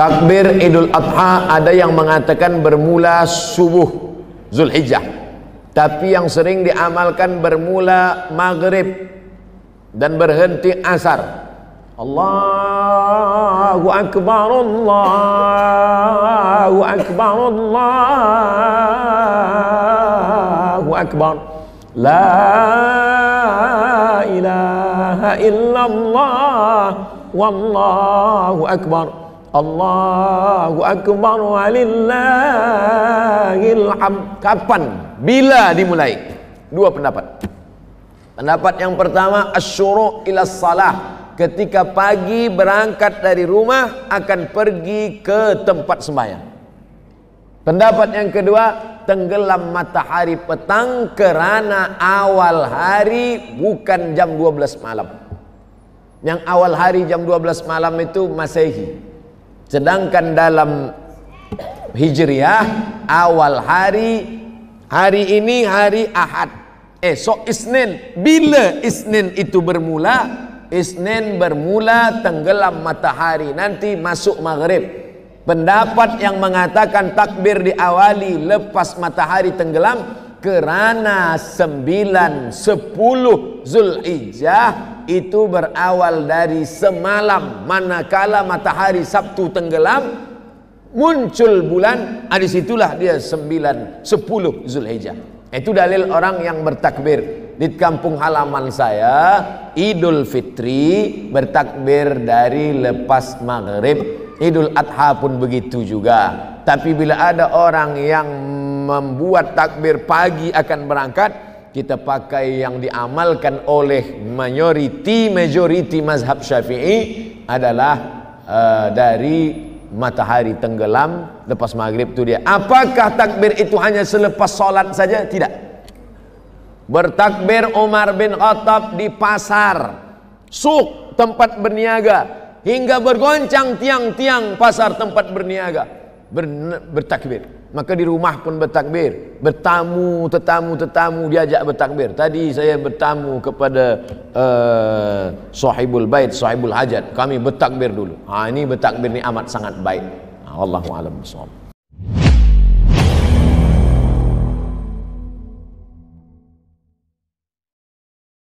Takbir Idul Adha ada yang mengatakan bermula subuh Zulhijjah. Tapi yang sering diamalkan bermula maghrib dan berhenti asar. Allahu Akbar, Allahu Akbar, Allahu Akbar. La ilaha illallah, Wallahu Akbar. Allahu Akbar walillahil Kapan? Bila dimulai? Dua pendapat. Pendapat yang pertama asyuru ila salah. Ketika pagi berangkat dari rumah akan pergi ke tempat sembahyang. Pendapat yang kedua tenggelam matahari petang kerana awal hari bukan jam 12 malam. Yang awal hari jam 12 malam itu Masehi. Sedangkan dalam Hijriah awal hari hari ini hari Ahad. Esok Isnin. Bila Isnin itu bermula? Isnin bermula tenggelam matahari nanti masuk Maghrib. Pendapat yang mengatakan takbir diawali lepas matahari tenggelam kerana 9 10 Zulhijjah itu berawal dari semalam manakala matahari Sabtu tenggelam muncul bulan ada ah, disitulah dia sembilan sepuluh Zulhijjah itu dalil orang yang bertakbir di kampung halaman saya Idul Fitri bertakbir dari lepas maghrib Idul Adha pun begitu juga tapi bila ada orang yang membuat takbir pagi akan berangkat kita pakai yang diamalkan oleh majority majority mazhab Syafi'i adalah uh, dari matahari tenggelam lepas maghrib itu dia. Apakah takbir itu hanya selepas solat saja? Tidak. Bertakbir Umar bin Khattab di pasar, suk tempat berniaga hingga bergoncang tiang-tiang pasar tempat berniaga ber, bertakbir. maka di rumah pun bertakbir bertamu tetamu tetamu diajak bertakbir tadi saya bertamu kepada uh, sahibul bait sahibul hajat kami bertakbir dulu ha ini bertakbir ni amat sangat baik ha, wallahu alam bissawab